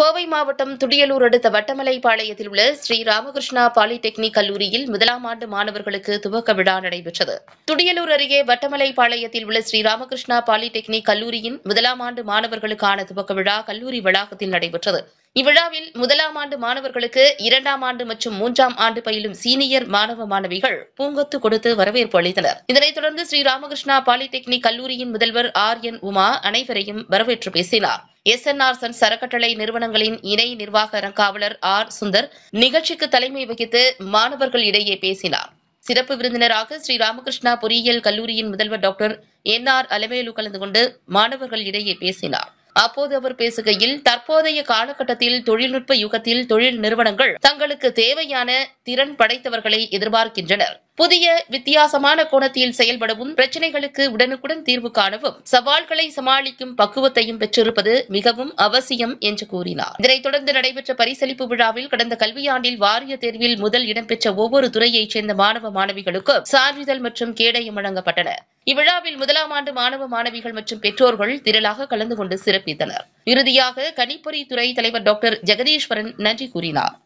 கோவை மாவட்டம் துடியலூர் அடுத்த வட்டமலைப்பாளையத்தில் உள்ள ஸ்ரீ ராமகிருஷ்ணா பாலிடெக்னிக் கல்லூரியில் முதலாம் ஆண்டு மாணவர்களுக்கு துவக்க விழா நடைபெற்றது துடியலூர் அருகே வட்டமலைப்பாளையத்தில் உள்ள ஸ்ரீ ராமகிருஷ்ணா பாலிடெக்னிக் கல்லூரியின் முதலாம் ஆண்டு மாணவர்களுக்கான துவக்க விழா கல்லூரி வளாகத்தில் நடைபெற்றது இவ்விழாவில் முதலாம் ஆண்டு மாணவர்களுக்கு இரண்டாம் ஆண்டு மற்றும் மூன்றாம் ஆண்டு பயிலும் சீனியர் மாணவ மாணவிகள் பூங்கொத்து கொடுத்து வரவேற்பு அளித்தனர் இதனைத் தொடர்ந்து ஸ்ரீ ராமகிருஷ்ணா பாலிடெக்னிக் கல்லூரியின் முதல்வர் ஆர் என் உமா அனைவரையும் வரவேற்று பேசினார் எஸ்என்ஆர் சன் சரக்கட்டளை நிறுவனங்களின் இணை நிர்வாக காவலர் ஆர் சுந்தர் நிகழ்ச்சிக்கு தலைமை வகித்து மாணவர்கள் இடையே பேசினார் சிறப்பு விருந்தினராக ஸ்ரீ ராமகிருஷ்ணா பொறியியல் கல்லூரியின் முதல்வர் டாக்டர் என் ஆர் அலவேலு கலந்து கொண்டு மாணவர்கள் இடையே பேசினார் அப்போது அவர் பேசுகையில் தற்போதைய காலகட்டத்தில் தொழில்நுட்ப யுகத்தில் தொழில் நிறுவனங்கள் தங்களுக்கு தேவையான திறன் படைத்தவர்களை எதிர்பார்க்கின்றனர் புதிய வித்தியாசமான கோணத்தில் செயல்படவும் பிரச்சனைகளுக்கு உடனுக்குடன் தீர்வு காணவும் சவால்களை சமாளிக்கும் பக்குவத்தையும் பெற்றிருப்பது மிகவும் அவசியம் என்று கூறினார் இதனைத் தொடர்ந்து நடைபெற்ற பரிசளிப்பு விழாவில் கடந்த கல்வியாண்டில் வாரிய தேர்வில் முதல் இடம்பெற்ற ஒவ்வொரு துறையைச் சேர்ந்த மாணவ மாணவிகளுக்கும் சான்றிதழ் மற்றும் கேடயம் வழங்கப்பட்டன இவ்விழாவில் முதலாம் ஆண்டு மாணவ மாணவிகள் மற்றும் பெற்றோர்கள் திரளாக கலந்து கொண்டு சிறப்பித்தனர் இறுதியாக கணிப்பொறி துறை தலைவர் டாக்டர் ஜெகதீஸ்வரன் நன்றி கூறினார்